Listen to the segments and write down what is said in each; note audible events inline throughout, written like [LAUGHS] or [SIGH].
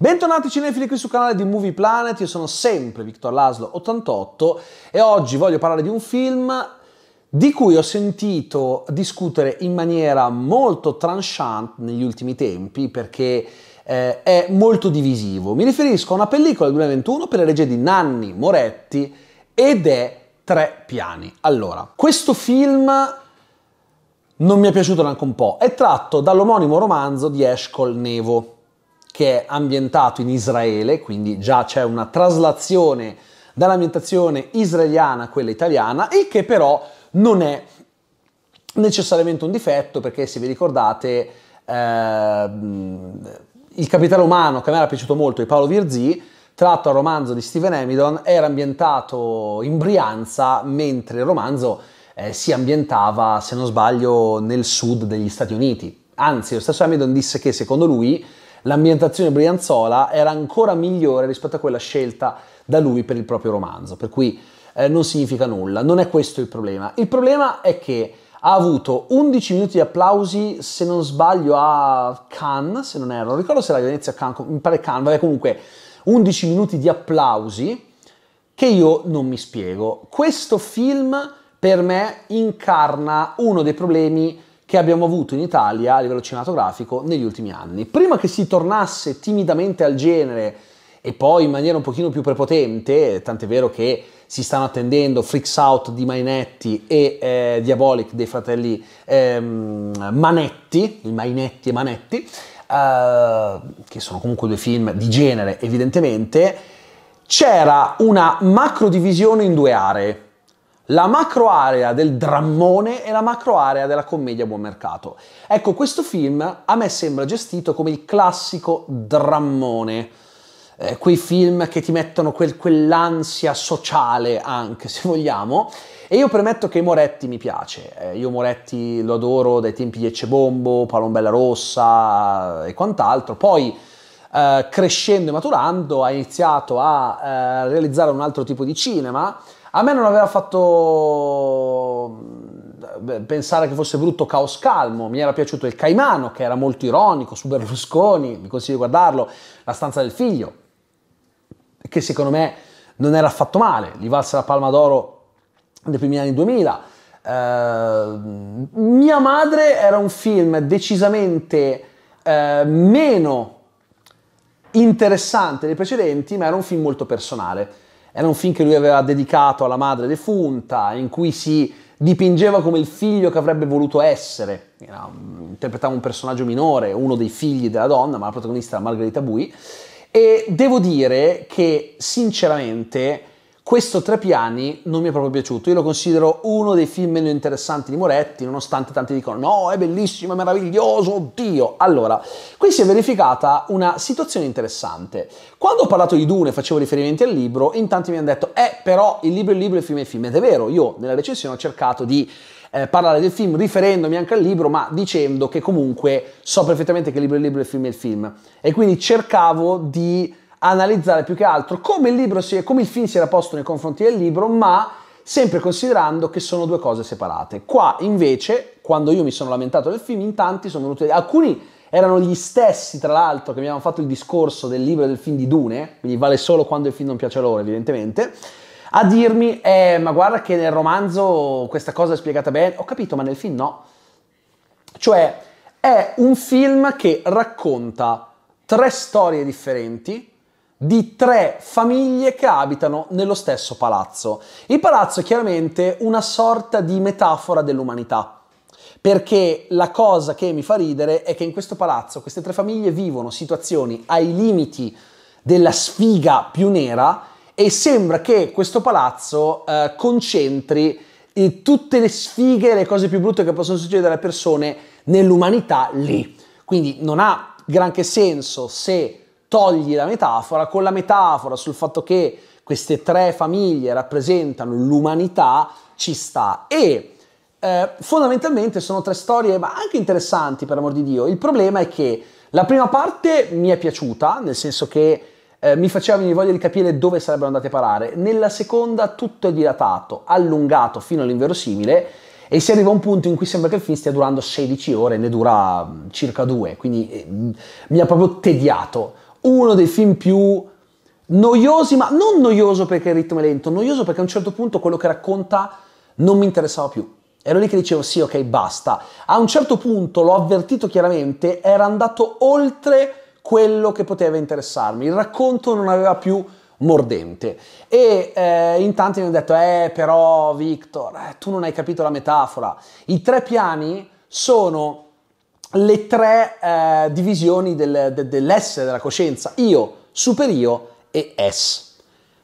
Bentornati cinefili qui sul canale di Movie Planet, io sono sempre Victor Laslo 88 e oggi voglio parlare di un film di cui ho sentito discutere in maniera molto tranchant negli ultimi tempi perché eh, è molto divisivo. Mi riferisco a una pellicola del 2021 per la regia di Nanni Moretti ed è Tre piani. Allora, questo film non mi è piaciuto neanche un po', è tratto dall'omonimo romanzo di Eshcol Nevo che è ambientato in Israele, quindi già c'è una traslazione dall'ambientazione israeliana a quella italiana, il che però non è necessariamente un difetto perché se vi ricordate eh, il capitale umano che a me era piaciuto molto di Paolo Virzì tratto al romanzo di Steven Amidon era ambientato in Brianza mentre il romanzo eh, si ambientava se non sbaglio nel sud degli Stati Uniti anzi lo stesso Amidon disse che secondo lui l'ambientazione Brianzola era ancora migliore rispetto a quella scelta da lui per il proprio romanzo, per cui eh, non significa nulla, non è questo il problema. Il problema è che ha avuto 11 minuti di applausi, se non sbaglio, a Cannes, se non erro, non ricordo se era Venezia Cannes, mi pare Cannes, vabbè comunque 11 minuti di applausi che io non mi spiego. Questo film per me incarna uno dei problemi che abbiamo avuto in Italia a livello cinematografico negli ultimi anni. Prima che si tornasse timidamente al genere e poi in maniera un pochino più prepotente, tant'è vero che si stanno attendendo Freaks Out di Mainetti e eh, Diabolic dei fratelli ehm, Manetti, il Mainetti e Manetti, eh, che sono comunque due film di genere evidentemente, c'era una macro divisione in due aree la macro area del drammone e la macro area della commedia buon mercato. Ecco, questo film a me sembra gestito come il classico drammone. Eh, quei film che ti mettono quel, quell'ansia sociale anche, [LAUGHS] se vogliamo. E io premetto che Moretti mi piace. Eh, io Moretti lo adoro dai tempi di Eccebombo, Palombella Rossa e quant'altro. Poi... Eh, crescendo e maturando ha iniziato a eh, realizzare un altro tipo di cinema a me non aveva fatto mm, pensare che fosse brutto Caos Calmo, mi era piaciuto il Caimano, che era molto ironico, su Berlusconi, vi consiglio di guardarlo, La stanza del figlio, che secondo me non era affatto male, gli valse la Palma d'Oro nei primi anni 2000. Uh, ehm, mia madre era un film decisamente uh, meno interessante dei precedenti, ma era un film molto personale era un film che lui aveva dedicato alla madre defunta, in cui si dipingeva come il figlio che avrebbe voluto essere. Era, interpretava un personaggio minore, uno dei figli della donna, ma la protagonista era Margherita Bui. E devo dire che, sinceramente, questo Tre piani non mi è proprio piaciuto, io lo considero uno dei film meno interessanti di Moretti, nonostante tanti dicono no, è bellissimo, è meraviglioso, oddio. Allora, qui si è verificata una situazione interessante. Quando ho parlato di Dune, facevo riferimenti al libro, in tanti mi hanno detto, eh però il libro è il libro, il film è il film. Ed è vero, io nella recensione ho cercato di eh, parlare del film riferendomi anche al libro, ma dicendo che comunque so perfettamente che il libro è il libro, il film è il film. E quindi cercavo di analizzare più che altro come il, libro si, come il film si era posto nei confronti del libro, ma sempre considerando che sono due cose separate. Qua invece, quando io mi sono lamentato del film, in tanti sono venuti alcuni erano gli stessi, tra l'altro, che mi avevano fatto il discorso del libro e del film di Dune, quindi vale solo quando il film non piace a loro, evidentemente, a dirmi, eh, ma guarda che nel romanzo questa cosa è spiegata bene, ho capito, ma nel film no. Cioè, è un film che racconta tre storie differenti, di tre famiglie che abitano nello stesso palazzo. Il palazzo è chiaramente una sorta di metafora dell'umanità. Perché la cosa che mi fa ridere è che in questo palazzo queste tre famiglie vivono situazioni ai limiti della sfiga più nera e sembra che questo palazzo eh, concentri eh, tutte le sfighe e le cose più brutte che possono succedere alle persone nell'umanità lì. Quindi non ha granché senso se togli la metafora con la metafora sul fatto che queste tre famiglie rappresentano l'umanità, ci sta. E eh, fondamentalmente sono tre storie, ma anche interessanti, per amor di Dio. Il problema è che la prima parte mi è piaciuta, nel senso che eh, mi faceva venire voglia di capire dove sarebbero andate a parare. Nella seconda tutto è dilatato, allungato fino all'inverosimile e si arriva a un punto in cui sembra che il film stia durando 16 ore, ne dura mm, circa 2, quindi eh, mi ha proprio tediato uno dei film più noiosi, ma non noioso perché il ritmo è lento, noioso perché a un certo punto quello che racconta non mi interessava più. Ero lì che dicevo sì, ok, basta. A un certo punto l'ho avvertito chiaramente, era andato oltre quello che poteva interessarmi. Il racconto non aveva più mordente. E eh, in tanti mi hanno detto, eh però Victor, eh, tu non hai capito la metafora. I tre piani sono le tre eh, divisioni del, de, dell'essere, della coscienza, io, superio e es.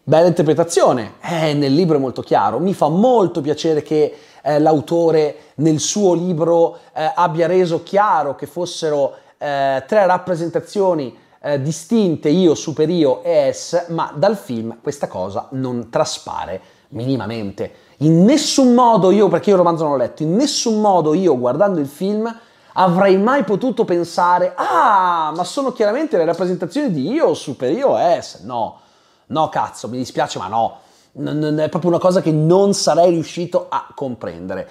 Bella interpretazione, eh, nel libro è molto chiaro, mi fa molto piacere che eh, l'autore nel suo libro eh, abbia reso chiaro che fossero eh, tre rappresentazioni eh, distinte, io, superio e es, ma dal film questa cosa non traspare minimamente. In nessun modo io, perché io il romanzo non l'ho letto, in nessun modo io guardando il film avrei mai potuto pensare, ah, ma sono chiaramente le rappresentazioni di io super io S. No, no cazzo, mi dispiace, ma no. Non è proprio una cosa che non sarei riuscito a comprendere.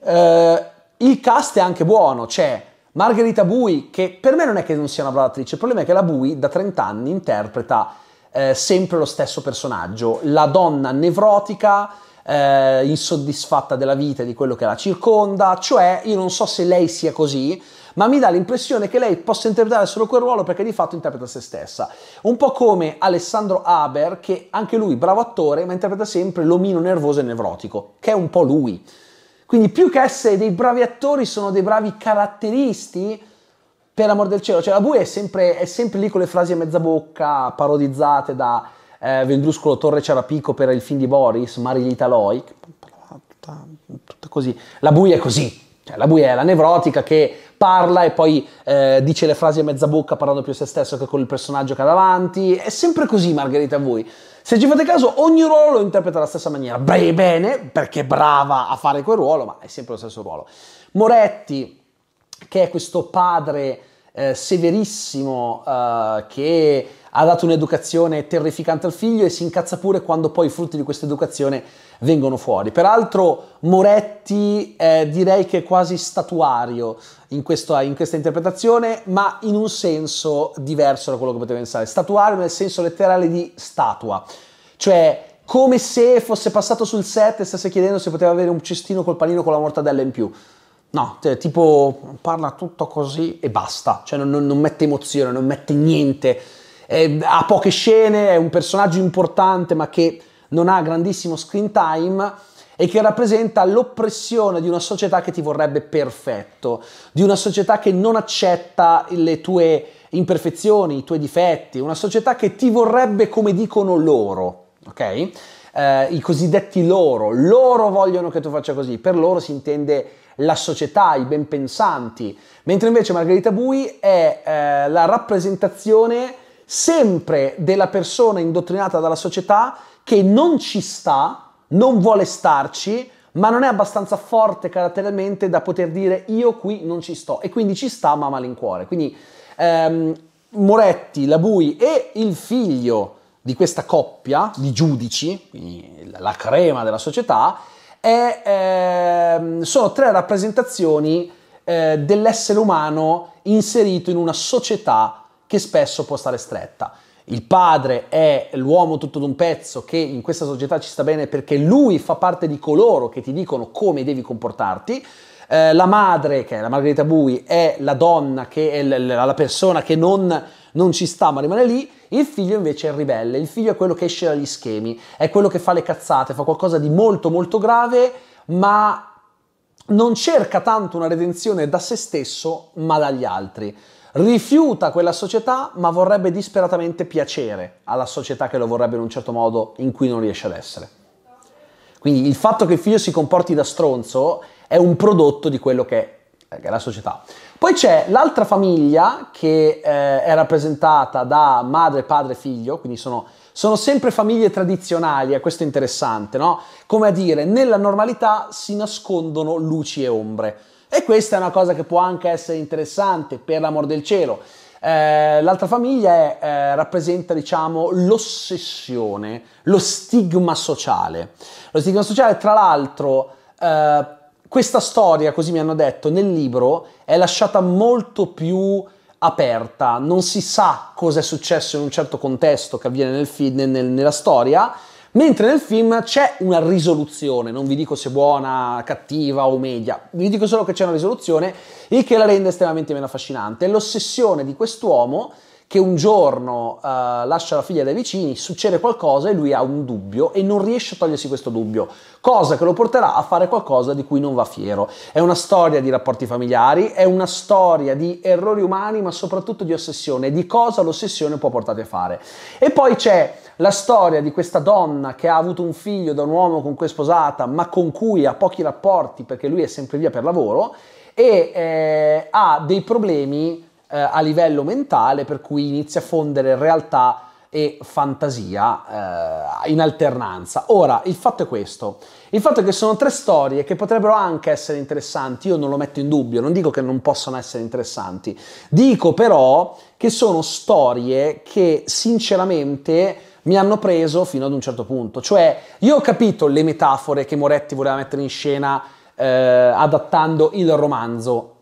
Eh, il cast è anche buono, c'è Margherita Bui, che per me non è che non sia una brava attrice, il problema è che la Bui da 30 anni interpreta eh, sempre lo stesso personaggio, la donna nevrotica eh, insoddisfatta della vita e di quello che la circonda, cioè io non so se lei sia così, ma mi dà l'impressione che lei possa interpretare solo quel ruolo perché di fatto interpreta se stessa. Un po' come Alessandro Haber, che anche lui, bravo attore, ma interpreta sempre l'omino nervoso e nevrotico, che è un po' lui. Quindi più che essere dei bravi attori sono dei bravi caratteristi, per amor del cielo, cioè la Bue è sempre, è sempre lì con le frasi a mezza bocca, parodizzate da eh, Veldruscolo Torre Cerapico per il film di Boris, Marilita Loi, tutta, tutta così. La buia è così, cioè, la buia è la nevrotica che parla e poi eh, dice le frasi a mezza bocca parlando più a se stesso che con il personaggio che ha davanti. È sempre così Margherita Voi. Se ci fate caso, ogni ruolo lo interpreta alla stessa maniera. Beh, bene, perché è brava a fare quel ruolo, ma è sempre lo stesso ruolo. Moretti, che è questo padre eh, severissimo eh, che ha dato un'educazione terrificante al figlio e si incazza pure quando poi i frutti di questa educazione vengono fuori. Peraltro Moretti eh, direi che è quasi statuario in, questo, in, questa interpretazione, ma in un senso diverso da quello che potete pensare. Statuario nel senso letterale di statua, cioè come se fosse passato sul set e stesse chiedendo se poteva avere un cestino col panino con la mortadella in più. No, cioè, tipo parla tutto così e basta, cioè non, non, non mette emozione, non mette niente, è, ha poche scene, è un personaggio importante ma che non ha grandissimo screen time e che rappresenta l'oppressione di una società che ti vorrebbe perfetto, di una società che non accetta le tue imperfezioni, i tuoi difetti, una società che ti vorrebbe come dicono loro, ok? Eh, I cosiddetti loro, loro vogliono che tu faccia così, per loro si intende la società, i ben pensanti, mentre invece Margherita Bui è eh, la rappresentazione sempre della persona indottrinata dalla società che non ci sta, non vuole starci, ma non è abbastanza forte caratterialmente da poter dire io qui non ci sto e quindi ci sta ma a malincuore. Quindi ehm, Moretti, la Bui e il figlio di questa coppia di giudici, quindi la crema della società, è, eh, sono tre rappresentazioni eh, dell'essere umano inserito in una società che spesso può stare stretta. Il padre è l'uomo tutto d'un pezzo che in questa società ci sta bene perché lui fa parte di coloro che ti dicono come devi comportarti. Eh, la madre, che è la Margherita Bui, è la donna, che è la persona che non non ci sta ma rimane lì, il figlio invece è il ribelle, il figlio è quello che esce dagli schemi, è quello che fa le cazzate, fa qualcosa di molto molto grave, ma non cerca tanto una redenzione da se stesso, ma dagli altri. Rifiuta quella società, ma vorrebbe disperatamente piacere alla società che lo vorrebbe in un certo modo in cui non riesce ad essere. Quindi il fatto che il figlio si comporti da stronzo è un prodotto di quello che che è la società. Poi c'è l'altra famiglia che eh, è rappresentata da madre, padre, figlio, quindi sono, sono sempre famiglie tradizionali, e questo è interessante, no? Come a dire, nella normalità si nascondono luci e ombre. E questa è una cosa che può anche essere interessante, per l'amor del cielo. Eh, l'altra famiglia è, eh, rappresenta, diciamo, l'ossessione, lo stigma sociale. Lo stigma sociale, tra l'altro, eh, questa storia, così mi hanno detto, nel libro è lasciata molto più aperta, non si sa cosa è successo in un certo contesto che avviene nel film, nel, nella storia, mentre nel film c'è una risoluzione, non vi dico se buona, cattiva o media, vi dico solo che c'è una risoluzione, e che la rende estremamente meno affascinante. L'ossessione di quest'uomo che un giorno uh, lascia la figlia dai vicini, succede qualcosa e lui ha un dubbio e non riesce a togliersi questo dubbio, cosa che lo porterà a fare qualcosa di cui non va fiero. È una storia di rapporti familiari, è una storia di errori umani, ma soprattutto di ossessione, di cosa l'ossessione può portarti a fare. E poi c'è la storia di questa donna che ha avuto un figlio da un uomo con cui è sposata, ma con cui ha pochi rapporti perché lui è sempre via per lavoro e eh, ha dei problemi eh, a livello mentale, per cui inizia a fondere realtà e fantasia eh, in alternanza. Ora, il fatto è questo. Il fatto è che sono tre storie che potrebbero anche essere interessanti, io non lo metto in dubbio, non dico che non possano essere interessanti, dico però che sono storie che sinceramente mi hanno preso fino ad un certo punto. Cioè, io ho capito le metafore che Moretti voleva mettere in scena eh, adattando il romanzo,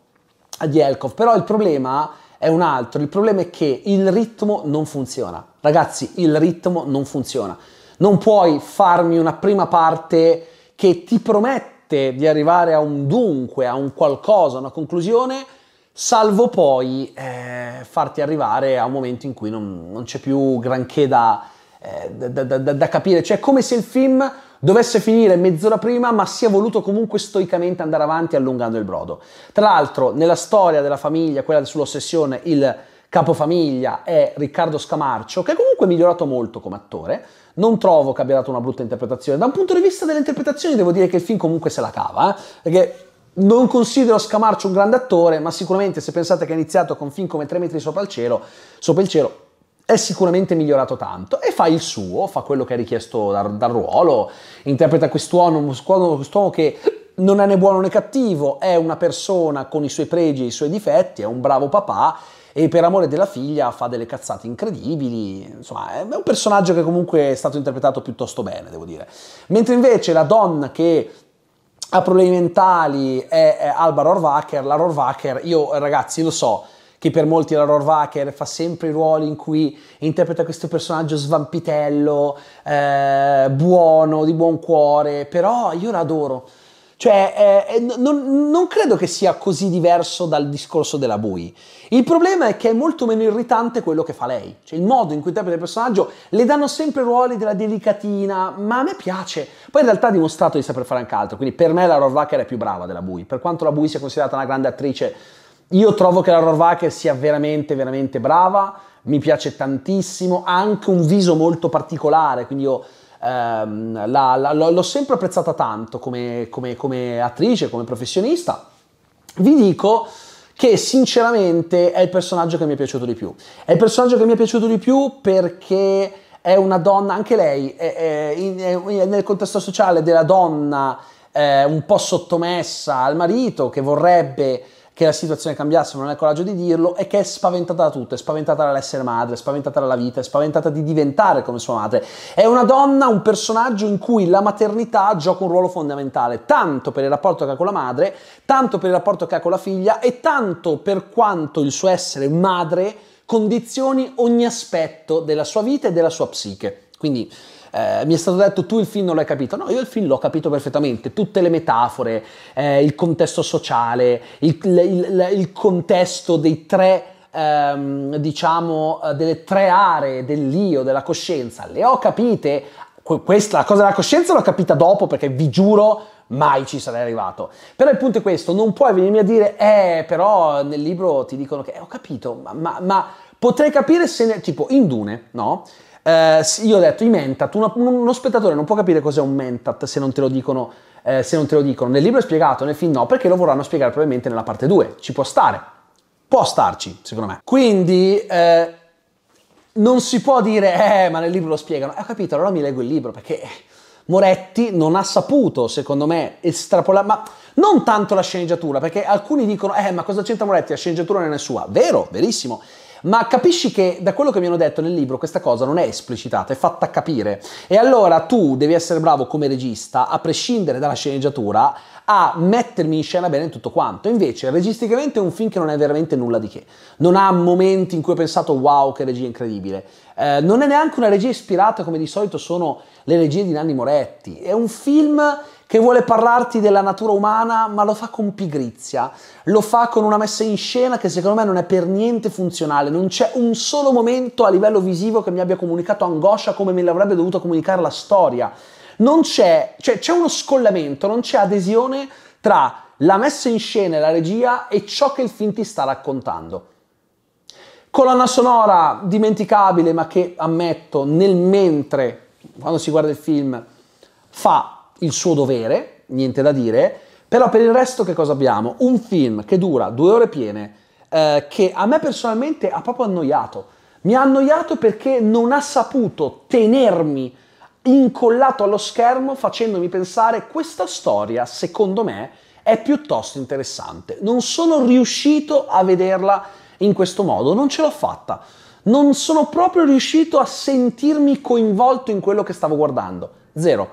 di Elkov, però il problema è un altro, il problema è che il ritmo non funziona. Ragazzi, il ritmo non funziona. Non puoi farmi una prima parte che ti promette di arrivare a un dunque, a un qualcosa, a una conclusione, salvo poi eh, farti arrivare a un momento in cui non, non c'è più granché da, eh, da, da, da capire. Cioè, è come se il film dovesse finire mezz'ora prima, ma si è voluto comunque stoicamente andare avanti allungando il brodo. Tra l'altro, nella storia della famiglia, quella sull'ossessione, il capofamiglia è Riccardo Scamarcio, che è comunque migliorato molto come attore. Non trovo che abbia dato una brutta interpretazione. Da un punto di vista delle interpretazioni, devo dire che il film comunque se la cava, eh? perché non considero Scamarcio un grande attore, ma sicuramente se pensate che ha iniziato con film come Tre metri sopra il cielo, sopra il cielo è sicuramente migliorato tanto e fa il suo, fa quello che è richiesto dal, dal ruolo, interpreta quest'uomo, quest'uomo che non è né buono né cattivo, è una persona con i suoi pregi e i suoi difetti, è un bravo papà e per amore della figlia fa delle cazzate incredibili, insomma è un personaggio che comunque è stato interpretato piuttosto bene, devo dire. Mentre invece la donna che ha problemi mentali è, è Alba Rohrwacher, la Rohrwacher, io ragazzi lo so, che per molti la Rohrwacker, fa sempre i ruoli in cui interpreta questo personaggio svampitello, eh, buono, di buon cuore, però io l'adoro. Cioè, eh, eh non, non, credo che sia così diverso dal discorso della Bui. Il problema è che è molto meno irritante quello che fa lei. Cioè, il modo in cui interpreta il personaggio le danno sempre ruoli della delicatina, ma a me piace. Poi in realtà ha dimostrato di saper fare anche altro. Quindi per me la Rohrwacker è più brava della Bui. Per quanto la Bui sia considerata una grande attrice, io trovo che la Rorvacher sia veramente, veramente brava, mi piace tantissimo, ha anche un viso molto particolare, quindi io ehm, la, la, l'ho sempre apprezzata tanto come, come, come attrice, come professionista. Vi dico che sinceramente è il personaggio che mi è piaciuto di più. È il personaggio che mi è piaciuto di più perché è una donna, anche lei, è, è, è nel contesto sociale della donna eh, un po' sottomessa al marito che vorrebbe che la situazione cambiasse, ma non ha il coraggio di dirlo e che è spaventata da tutto, è spaventata dall'essere madre, è spaventata dalla vita, è spaventata di diventare come sua madre. È una donna, un personaggio in cui la maternità gioca un ruolo fondamentale, tanto per il rapporto che ha con la madre, tanto per il rapporto che ha con la figlia e tanto per quanto il suo essere madre condizioni ogni aspetto della sua vita e della sua psiche. Quindi eh, mi è stato detto tu il film non l'hai capito, no, io il film l'ho capito perfettamente, tutte le metafore, eh, il contesto sociale, il, il, il contesto dei tre ehm, diciamo eh, delle tre aree dell'io, della coscienza, le ho capite, questa la cosa della coscienza l'ho capita dopo perché vi giuro mai ci sarei arrivato. Però il punto è questo, non puoi venirmi a dire, eh, però nel libro ti dicono che eh, ho capito, ma, ma, ma potrei capire se, ne, tipo, in Dune, no? Eh, io ho detto i mentat, uno, uno, spettatore non può capire cos'è un mentat se non te lo dicono. Eh, se non te lo dicono, nel libro è spiegato, nel film no, perché lo vorranno spiegare probabilmente nella parte 2. Ci può stare, può starci, secondo me. Quindi eh, non si può dire, eh, ma nel libro lo spiegano. Eh, ho capito, allora mi leggo il libro perché Moretti non ha saputo, secondo me, estrapolare, ma non tanto la sceneggiatura, perché alcuni dicono, eh, ma cosa c'entra Moretti? La sceneggiatura non è sua. Vero, verissimo ma capisci che da quello che mi hanno detto nel libro questa cosa non è esplicitata, è fatta capire. E allora tu devi essere bravo come regista, a prescindere dalla sceneggiatura, a mettermi in scena bene tutto quanto. Invece, registicamente è un film che non è veramente nulla di che. Non ha momenti in cui ho pensato wow, che regia incredibile. Eh, non è neanche una regia ispirata come di solito sono le regie di Nanni Moretti. È un film che vuole parlarti della natura umana, ma lo fa con pigrizia, lo fa con una messa in scena che secondo me non è per niente funzionale, non c'è un solo momento a livello visivo che mi abbia comunicato angoscia come me l'avrebbe dovuto comunicare la storia. Non c'è, cioè c'è uno scollamento, non c'è adesione tra la messa in scena e la regia e ciò che il film ti sta raccontando. Colonna sonora dimenticabile, ma che ammetto nel mentre, quando si guarda il film, fa il suo dovere, niente da dire, però per il resto che cosa abbiamo? Un film che dura due ore piene, eh, che a me personalmente ha proprio annoiato. Mi ha annoiato perché non ha saputo tenermi incollato allo schermo facendomi pensare questa storia, secondo me, è piuttosto interessante. Non sono riuscito a vederla in questo modo, non ce l'ho fatta. Non sono proprio riuscito a sentirmi coinvolto in quello che stavo guardando. Zero.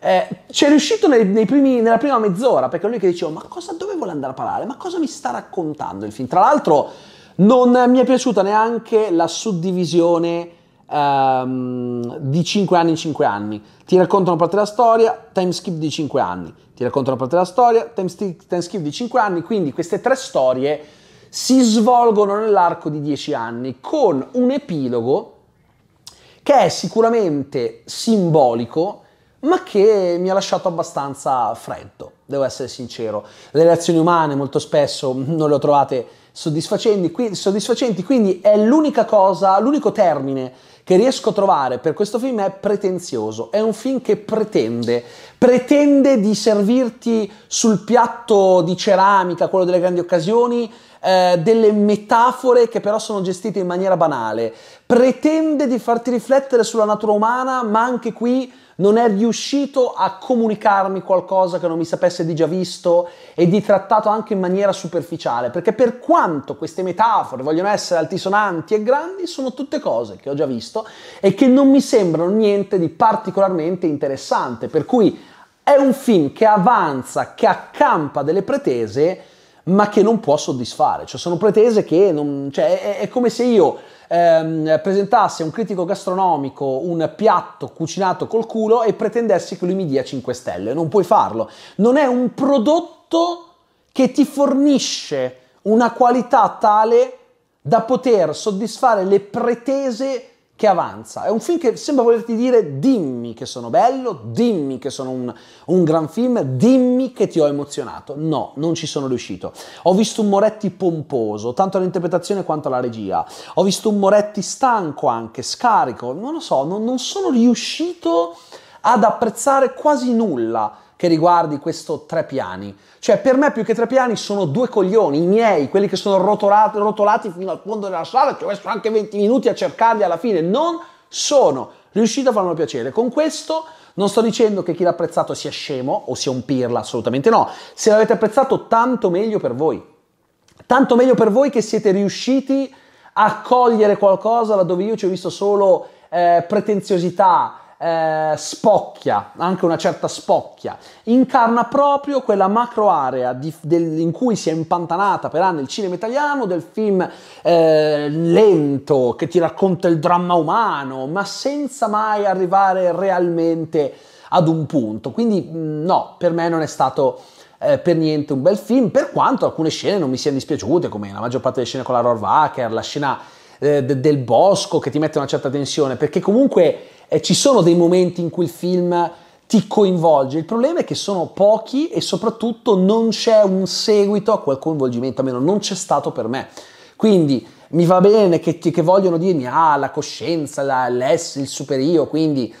Eh, è riuscito nei, nei primi, nella prima mezz'ora, perché lui che diceva, oh, ma cosa, dove vuole andare a parlare? Ma cosa mi sta raccontando il film? Tra l'altro non mi è piaciuta neanche la suddivisione um, di 5 anni in 5 anni. Ti racconta una parte della storia, time skip di 5 anni. Ti racconta una parte della storia, time, sti- time skip di 5 anni. Quindi queste tre storie si svolgono nell'arco di 10 anni con un epilogo che è sicuramente simbolico ma che mi ha lasciato abbastanza freddo, devo essere sincero. Le reazioni umane molto spesso non le ho trovate soddisfacenti, qui, soddisfacenti quindi è l'unica cosa, l'unico termine che riesco a trovare per questo film è pretenzioso. È un film che pretende, pretende di servirti sul piatto di ceramica, quello delle grandi occasioni, eh, delle metafore che però sono gestite in maniera banale. Pretende di farti riflettere sulla natura umana, ma anche qui non è riuscito a comunicarmi qualcosa che non mi sapesse di già visto e di trattato anche in maniera superficiale, perché per quanto queste metafore vogliono essere altisonanti e grandi, sono tutte cose che ho già visto e che non mi sembrano niente di particolarmente interessante, per cui è un film che avanza, che accampa delle pretese, ma che non può soddisfare. Cioè, sono pretese che non, cioè, è, è, come se io ehm, presentasse a un critico gastronomico un piatto cucinato col culo e pretendessi che lui mi dia 5 stelle. Non puoi farlo. Non è un prodotto che ti fornisce una qualità tale da poter soddisfare le pretese che avanza. È un film che sembra volerti dire dimmi che sono bello, dimmi che sono un, un, gran film, dimmi che ti ho emozionato. No, non ci sono riuscito. Ho visto un Moretti pomposo, tanto all'interpretazione quanto alla regia. Ho visto un Moretti stanco anche, scarico. Non lo so, non, non sono riuscito ad apprezzare quasi nulla che riguardi questo tre piani. Cioè, per me più che tre piani sono due coglioni, i miei, quelli che sono rotolati, rotolati fino al fondo della sala, ci ho messo anche 20 minuti a cercarli alla fine, non sono riuscito a farmi piacere. Con questo non sto dicendo che chi l'ha apprezzato sia scemo o sia un pirla, assolutamente no. Se l'avete apprezzato, tanto meglio per voi. Tanto meglio per voi che siete riusciti a cogliere qualcosa laddove io ci ho visto solo eh, pretenziosità, eh, spocchia, anche una certa spocchia, incarna proprio quella macro area di, del, in cui si è impantanata per anni il cinema italiano del film eh, lento che ti racconta il dramma umano, ma senza mai arrivare realmente ad un punto. Quindi mm, no, per me non è stato eh, per niente un bel film, per quanto alcune scene non mi siano dispiaciute, come la maggior parte delle scene con la Rohrwacker, la scena eh, de- del bosco che ti mette una certa tensione, perché comunque eh, ci sono dei momenti in cui il film ti coinvolge. Il problema è che sono pochi e soprattutto non c'è un seguito a quel coinvolgimento, almeno non c'è stato per me. Quindi mi va bene che, che vogliono dirmi, ah, la coscienza, la, l'ess, il superio, quindi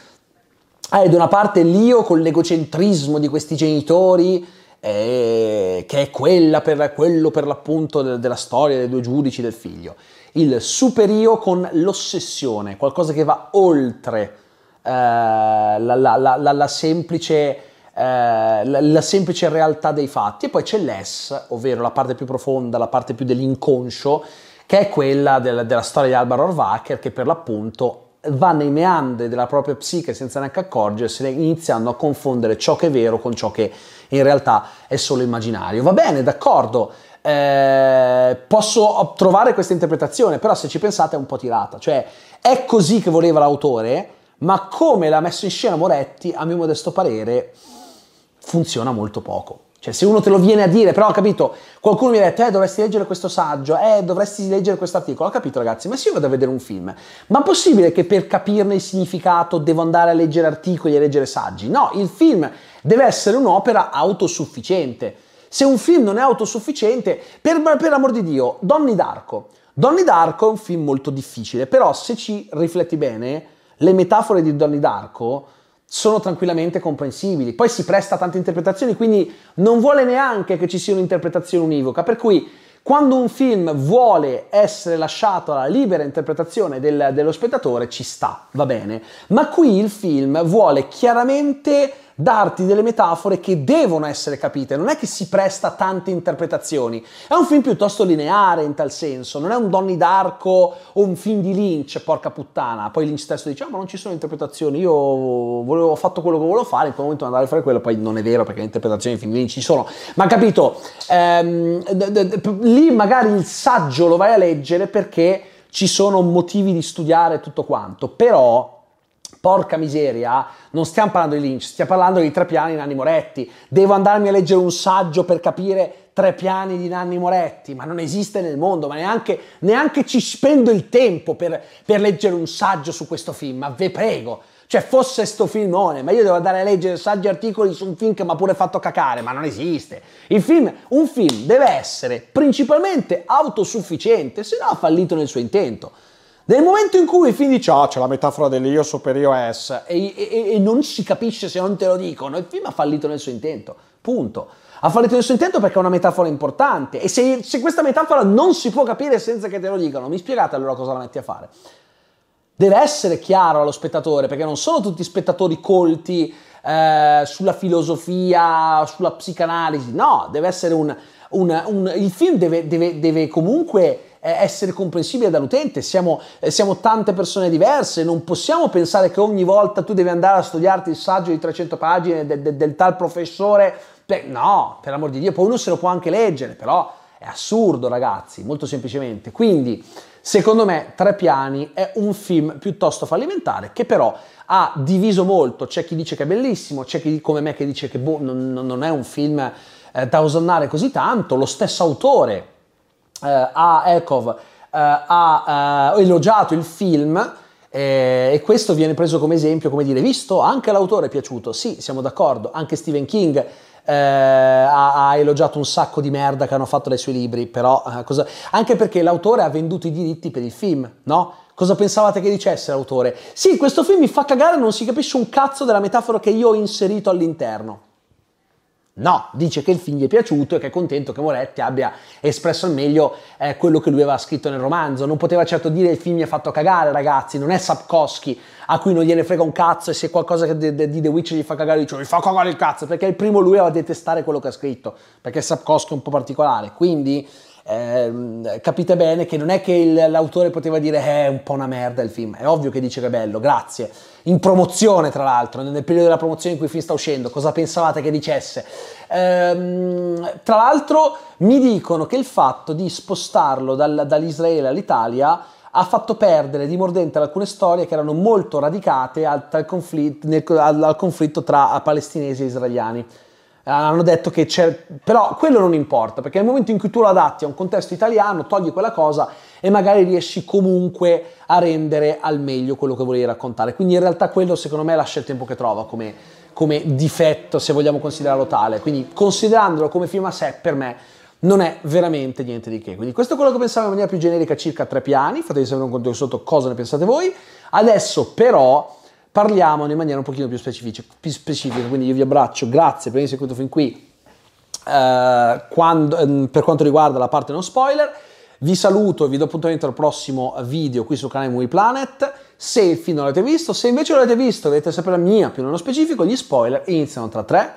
hai eh, da una parte l'io con l'egocentrismo di questi genitori, eh, che è quella per, quello per l'appunto de, della storia dei due giudici del figlio il superio con l'ossessione, qualcosa che va oltre eh, la, la, la, semplice, eh, la, semplice, realtà dei fatti. E poi c'è l'ess, ovvero la parte più profonda, la parte più dell'inconscio, che è quella del, della storia di Alvaro Orvacher, che per l'appunto va nei meandri della propria psiche senza neanche accorgersene, iniziando a confondere ciò che è vero con ciò che in realtà è solo immaginario. Va bene, d'accordo. Eh, posso trovare questa interpretazione, però se ci pensate è un po' tirata, cioè è così che voleva l'autore, ma come l'ha messo in scena Moretti, a mio modesto parere, funziona molto poco. Cioè, se uno te lo viene a dire, però ho capito, qualcuno mi ha detto, eh, dovresti leggere questo saggio, eh, dovresti leggere questo articolo. Ho capito, ragazzi, ma se io vado a vedere un film, ma è possibile che per capirne il significato devo andare a leggere articoli e leggere saggi? No, il film deve essere un'opera autosufficiente se un film non è autosufficiente, per, per amor di Dio, Donny d'Arco. Donny d'Arco è un film molto difficile, però se ci rifletti bene, le metafore di Donny d'Arco sono tranquillamente comprensibili. Poi si presta a tante interpretazioni, quindi non vuole neanche che ci sia un'interpretazione univoca. Per cui quando un film vuole essere lasciato alla libera interpretazione del, dello spettatore, ci sta, va bene. Ma qui il film vuole chiaramente darti delle metafore che devono essere capite, non è che si presta a tante interpretazioni. È un film piuttosto lineare in tal senso, non è un Donny Darko o un film di Lynch, porca puttana. Poi Lynch stesso dice: ah, ma non ci sono interpretazioni, io volevo, ho fatto quello che volevo fare, in quel momento andare a fare quello, poi non è vero perché le interpretazioni di film di Lynch ci sono. Ma capito, ehm, d- d- d- lì magari il saggio lo vai a leggere perché ci sono motivi di studiare tutto quanto, però Porca miseria, non stiamo parlando di Lynch, stiamo parlando di tre piani di Nanni Moretti. Devo andarmi a leggere un saggio per capire tre piani di Nanni Moretti, ma non esiste nel mondo, ma neanche, neanche ci spendo il tempo per, per, leggere un saggio su questo film, ma ve prego. Cioè, fosse sto filmone, ma io devo andare a leggere saggi e articoli su un film che mi ha pure fatto cacare, ma non esiste. Il film, un film deve essere principalmente autosufficiente, se no ha fallito nel suo intento. Nel momento in cui il film dice, ah, oh, c'è la metafora dell'io superiore S, e, e, e non si capisce se non te lo dicono, il film ha fallito nel suo intento, punto. Ha fallito nel suo intento perché è una metafora importante, e se, se questa metafora non si può capire senza che te lo dicano, mi spiegate allora cosa la metti a fare? Deve essere chiaro allo spettatore, perché non sono tutti spettatori colti eh, sulla filosofia, sulla psicanalisi, no, deve essere un... un, un il film deve, deve, deve comunque eh, essere comprensibile dall'utente, siamo, eh, siamo, tante persone diverse, non possiamo pensare che ogni volta tu devi andare a studiarti il saggio di 300 pagine de, de, del tal professore, Beh, no, per l'amor di Dio, poi uno se lo può anche leggere, però è assurdo ragazzi, molto semplicemente. Quindi, secondo me, Tre piani è un film piuttosto fallimentare che però ha diviso molto, c'è chi dice che è bellissimo, c'è chi come me che dice che boh, non, non è un film eh, da osannare così tanto, lo stesso autore a eh, Ekov ha eh, eh, elogiato il film e questo viene preso come esempio, come dire, visto, anche l'autore è piaciuto, sì, siamo d'accordo, anche Stephen King eh, ha, ha, elogiato un sacco di merda che hanno fatto dai suoi libri, però eh, cosa... anche perché l'autore ha venduto i diritti per il film, no? Cosa pensavate che dicesse l'autore? Sì, questo film mi fa cagare, non si capisce un cazzo della metafora che io ho inserito all'interno. No, dice che il film gli è piaciuto e che è contento che Moretti abbia espresso al meglio eh, quello che lui aveva scritto nel romanzo. Non poteva certo dire il film mi ha fatto cagare, ragazzi, non è Sapkowski a cui non gliene frega un cazzo e se qualcosa di, di The Witch gli fa cagare, dice mi fa cagare il cazzo, perché è il primo lui a detestare quello che ha scritto, perché Sapkowski è un po' particolare. Quindi Ehm, capite bene che non è che il, l'autore poteva dire eh, è un po' una merda il film, è ovvio che dice che è bello, grazie. In promozione, tra l'altro, nel periodo della promozione in cui il film sta uscendo, cosa pensavate che dicesse? Ehm, tra l'altro mi dicono che il fatto di spostarlo dal, dall'Israele all'Italia ha fatto perdere di mordente alcune storie che erano molto radicate al, al conflitto, nel, al, al conflitto tra eh, palestinesi e israeliani hanno detto che c'è, però quello non importa, perché nel momento in cui tu lo adatti a un contesto italiano, togli quella cosa e magari riesci comunque a rendere al meglio quello che volevi raccontare. Quindi in realtà quello secondo me lascia il tempo che trova come, come difetto, se vogliamo considerarlo tale. Quindi considerandolo come film a sé, per me non è veramente niente di che. Quindi questo è quello che pensavo in maniera più generica circa tre piani, fatevi sapere un conto sotto cosa ne pensate voi. Adesso però parliamone in maniera un pochino più specifica, più specifica. Quindi io vi abbraccio, grazie per avermi seguito fin qui eh, quando, ehm, per quanto riguarda la parte non spoiler. Vi saluto e vi do appuntamento al prossimo video qui sul canale Movie Planet. Se il film non l'avete visto, se invece l'avete visto, volete sapere la mia più nello specifico, gli spoiler iniziano tra 3,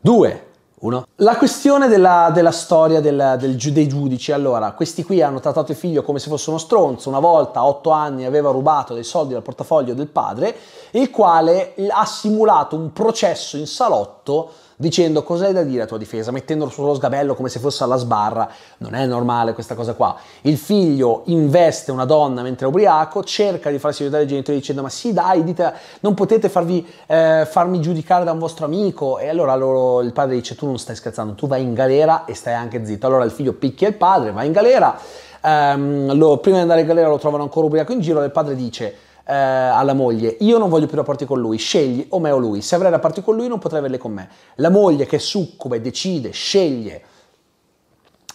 2, uno. La questione della, della storia del, del, dei giudici, allora, questi qui hanno trattato il figlio come se fosse uno stronzo, una volta a otto anni aveva rubato dei soldi dal portafoglio del padre, il quale ha simulato un processo in salotto dicendo cosa hai da dire a tua difesa, mettendolo sullo sgabello come se fosse alla sbarra. Non è normale questa cosa qua. Il figlio investe una donna mentre è ubriaco, cerca di farsi aiutare i genitori dicendo ma sì dai, dite, non potete farvi, eh, farmi giudicare da un vostro amico. E allora loro, il padre dice tu non stai scherzando, tu vai in galera e stai anche zitto. Allora il figlio picchia il padre, va in galera. Ehm, lo, prima di andare in galera lo trovano ancora ubriaco in giro e il padre dice eh, alla moglie, io non voglio più rapporti con lui, scegli o me o lui, se avrai rapporti con lui non potrai averli con me. La moglie che è succube decide, sceglie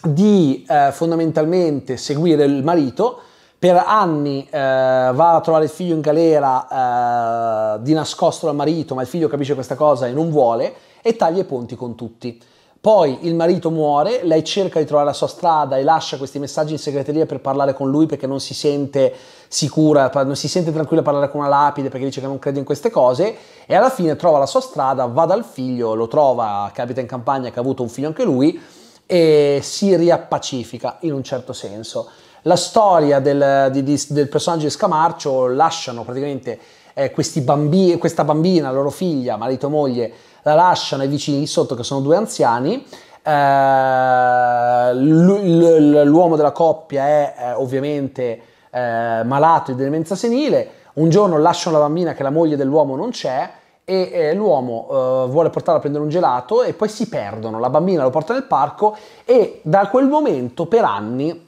di eh, fondamentalmente seguire il marito, per anni eh, va a trovare il figlio in galera eh, di nascosto dal marito, ma il figlio capisce questa cosa e non vuole, e taglia i ponti con tutti. Poi il marito muore, lei cerca di trovare la sua strada e lascia questi messaggi in segreteria per parlare con lui perché non si sente sicura, non si sente tranquilla a parlare con una lapide perché dice che non crede in queste cose e alla fine trova la sua strada, va dal figlio, lo trova, che abita in campagna, che ha avuto un figlio anche lui e si riappacifica in un certo senso. La storia del, di, di, del personaggio di Scamarcio lasciano praticamente eh, bambi- questa bambina, loro figlia, marito e moglie, la lasciano ai vicini di sotto che sono due anziani eh, l'uomo della coppia è ovviamente eh, malato di demenza senile, un giorno lasciano la bambina che la moglie dell'uomo non c'è e l'uomo eh, vuole portarla a prendere un gelato e poi si perdono, la bambina lo porta nel parco e da quel momento per anni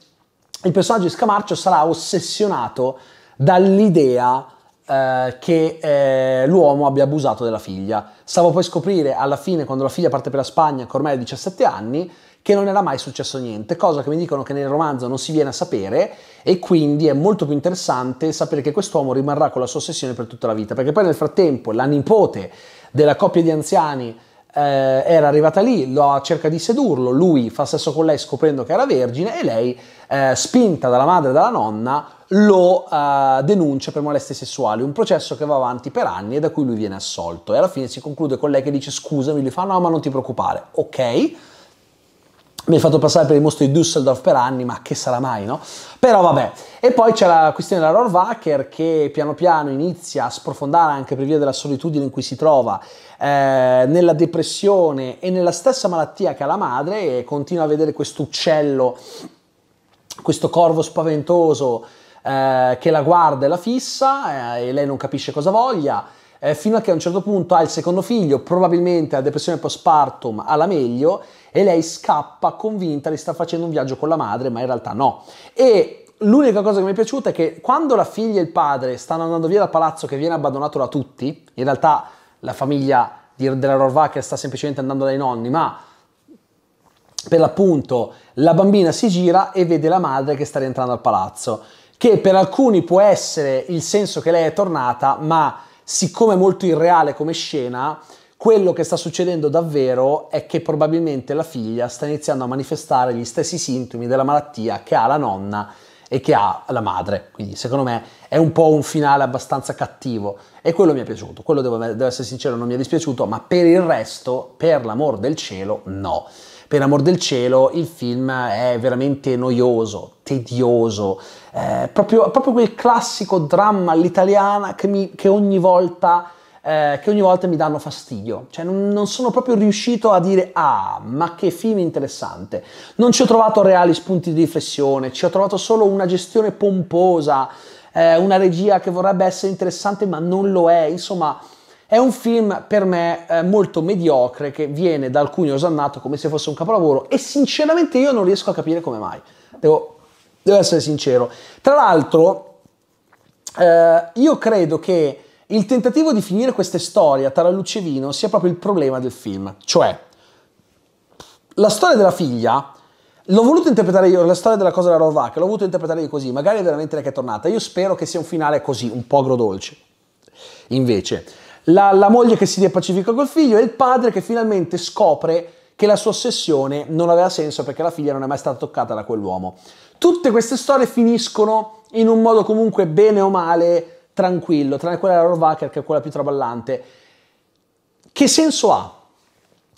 il personaggio di Scamarcio sarà ossessionato dall'idea che l'uomo abbia abusato della figlia Stavo poi a scoprire alla fine, quando la figlia parte per la Spagna, che ormai ha 17 anni, che non era mai successo niente, cosa che mi dicono che nel romanzo non si viene a sapere e quindi è molto più interessante sapere che quest'uomo rimarrà con la sua ossessione per tutta la vita, perché poi nel frattempo la nipote della coppia di anziani eh, era arrivata lì, lo, cerca di sedurlo, lui fa sesso con lei scoprendo che era vergine e lei, eh, spinta dalla madre e dalla nonna, lo eh, denuncia per molestie sessuali, un processo che va avanti per anni e da cui lui viene assolto e alla fine si conclude con lei che dice scusami, lui fa no ma non ti preoccupare, ok, mi hai fatto passare per il mostro di Düsseldorf per anni, ma che sarà mai, no? Però vabbè. E poi c'è la questione della Rohrwacker che piano piano inizia a sprofondare anche per via della solitudine in cui si trova, eh, nella depressione e nella stessa malattia che ha la madre e continua a vedere questo uccello, questo corvo spaventoso eh, che la guarda e la fissa eh, e lei non capisce cosa voglia eh, fino a che a un certo punto ha il secondo figlio, probabilmente la depressione postpartum alla meglio, e lei scappa convinta di sta facendo un viaggio con la madre, ma in realtà no. E l'unica cosa che mi è piaciuta è che quando la figlia e il padre stanno andando via dal palazzo che viene abbandonato da tutti, in realtà la famiglia della Rohrwacker sta semplicemente andando dai nonni, ma per l'appunto la bambina si gira e vede la madre che sta rientrando al palazzo, che per alcuni può essere il senso che lei è tornata, ma siccome è molto irreale come scena, quello che sta succedendo davvero è che probabilmente la figlia sta iniziando a manifestare gli stessi sintomi della malattia che ha la nonna e che ha la madre. Quindi secondo me è un po' un finale abbastanza cattivo e quello mi è piaciuto. Quello devo, devo essere sincero, non mi è dispiaciuto, ma per il resto, per l'amor del cielo, no per amor del cielo il film è veramente noioso, tedioso, eh, proprio, proprio, quel classico dramma all'italiana che, mi, che ogni volta... Eh, che ogni volta mi danno fastidio. Cioè, non, non, sono proprio riuscito a dire, ah, ma che film interessante. Non ci ho trovato reali spunti di riflessione, ci ho trovato solo una gestione pomposa, eh, una regia che vorrebbe essere interessante ma non lo è. Insomma, è un film per me eh, molto mediocre che viene da alcuni osannato come se fosse un capolavoro e sinceramente io non riesco a capire come mai. Devo, devo essere sincero. Tra l'altro, eh, io credo che il tentativo di finire queste storie a vino sia proprio il problema del film. Cioè, la storia della figlia l'ho voluto interpretare io, la storia della cosa della Rovac, l'ho voluto interpretare io così, magari è veramente lei che è tornata. Io spero che sia un finale così, un po' agrodolce. Invece, la, la moglie che si riappacifica col figlio e il padre che finalmente scopre che la sua ossessione non aveva senso perché la figlia non è mai stata toccata da quell'uomo. Tutte queste storie finiscono in un modo comunque bene o male tranquillo, tranne quella della Rovacher che è quella più traballante. Che senso ha?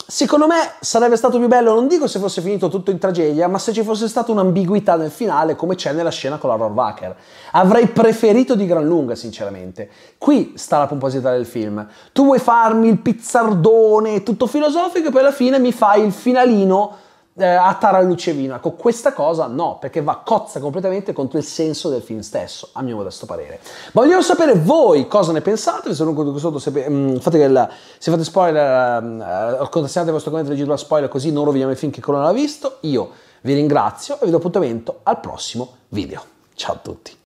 Secondo me sarebbe stato più bello, non dico se fosse finito tutto in tragedia, ma se ci fosse stata un'ambiguità nel finale come c'è nella scena con la Rohrwacker. Avrei preferito di gran lunga, sinceramente. Qui sta la pomposità del film. Tu vuoi farmi il pizzardone tutto filosofico e poi alla fine mi fai il finalino eh, Atara Lucevino. Ecco, questa cosa no, perché va cozza completamente contro il senso del film stesso, a mio modesto parere. Voglio sapere voi cosa ne pensate, se non comunque sotto, se, mh, mm, fate il, se fate spoiler, mh, mm, eh, contestate il vostro commento leggendo la spoiler così non roviniamo il film che non l'ha visto. Io vi ringrazio e vi do appuntamento al prossimo video. Ciao a tutti!